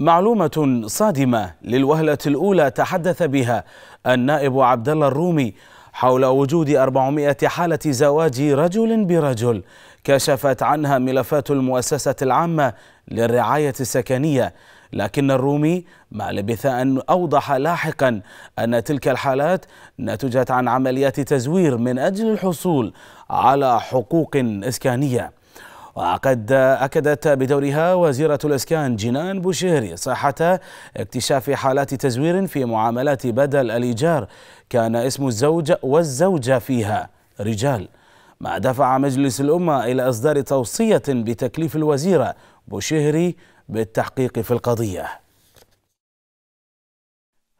معلومة صادمة للوهلة الأولى تحدث بها النائب عبد الله الرومي حول وجود 400 حالة زواج رجل برجل كشفت عنها ملفات المؤسسة العامة للرعاية السكنية لكن الرومي ما لبث أن أوضح لاحقا أن تلك الحالات نتجت عن عمليات تزوير من أجل الحصول على حقوق إسكانية وقد أكدت بدورها وزيرة الإسكان جنان بوشهري صحة اكتشاف حالات تزوير في معاملات بدل الإيجار كان اسم الزوج والزوجة فيها رجال ما دفع مجلس الأمة إلى إصدار توصية بتكليف الوزيرة بوشهري بالتحقيق في القضية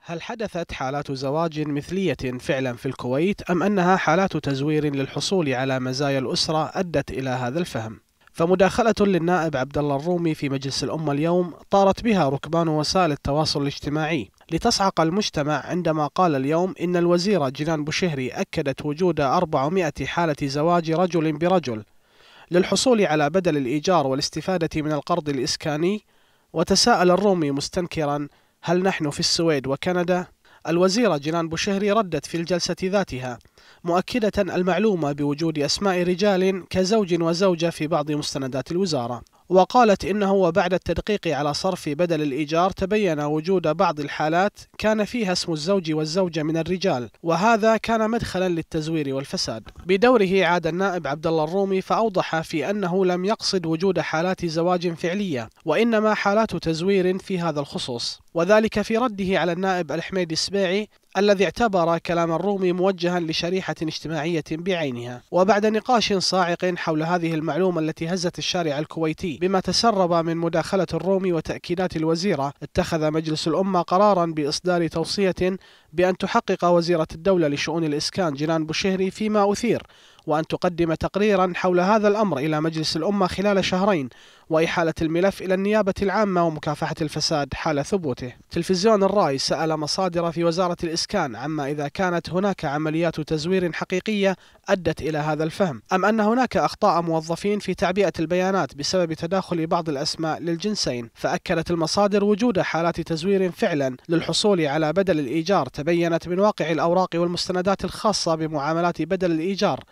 هل حدثت حالات زواج مثلية فعلا في الكويت أم أنها حالات تزوير للحصول على مزايا الأسرة أدت إلى هذا الفهم؟ فمداخلة للنائب عبد الله الرومي في مجلس الأمة اليوم طارت بها ركبان وسائل التواصل الاجتماعي لتصعق المجتمع عندما قال اليوم إن الوزيرة جنان بوشهري أكدت وجود 400 حالة زواج رجل برجل للحصول على بدل الإيجار والاستفادة من القرض الإسكاني وتساءل الرومي مستنكرا هل نحن في السويد وكندا الوزيرة جنان بوشهري ردت في الجلسة ذاتها مؤكدة المعلومة بوجود أسماء رجال كزوج وزوجة في بعض مستندات الوزارة وقالت إنه وبعد التدقيق على صرف بدل الإيجار تبين وجود بعض الحالات كان فيها اسم الزوج والزوجة من الرجال وهذا كان مدخلا للتزوير والفساد بدوره عاد النائب عبد الله الرومي فأوضح في أنه لم يقصد وجود حالات زواج فعلية وإنما حالات تزوير في هذا الخصوص وذلك في رده على النائب الحميد السبيعي الذي اعتبر كلام الرومي موجها لشريحة اجتماعية بعينها وبعد نقاش صاعق حول هذه المعلومة التي هزت الشارع الكويتي بما تسرب من مداخلة الرومي وتأكيدات الوزيرة اتخذ مجلس الأمة قرارا بإصدار توصية بأن تحقق وزيرة الدولة لشؤون الإسكان جنان بوشهري فيما أثير وأن تقدم تقريرا حول هذا الأمر إلى مجلس الأمة خلال شهرين وإحالة الملف إلى النيابة العامة ومكافحة الفساد حال ثبوته تلفزيون الرأي سأل مصادر في وزارة الإسكان عما إذا كانت هناك عمليات تزوير حقيقية أدت إلى هذا الفهم أم أن هناك أخطاء موظفين في تعبئة البيانات بسبب تداخل بعض الأسماء للجنسين فأكدت المصادر وجود حالات تزوير فعلا للحصول على بدل الإيجار تبينت من واقع الأوراق والمستندات الخاصة بمعاملات بدل الإيجار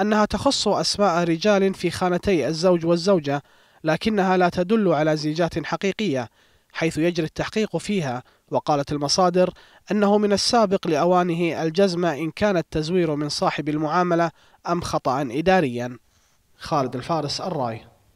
أنها تخص أسماء رجال في خانتي الزوج والزوجة لكنها لا تدل على زيجات حقيقية حيث يجري التحقيق فيها وقالت المصادر أنه من السابق لأوانه الجزم إن كان التزوير من صاحب المعاملة أم خطأ إداريا خالد الفارس الراي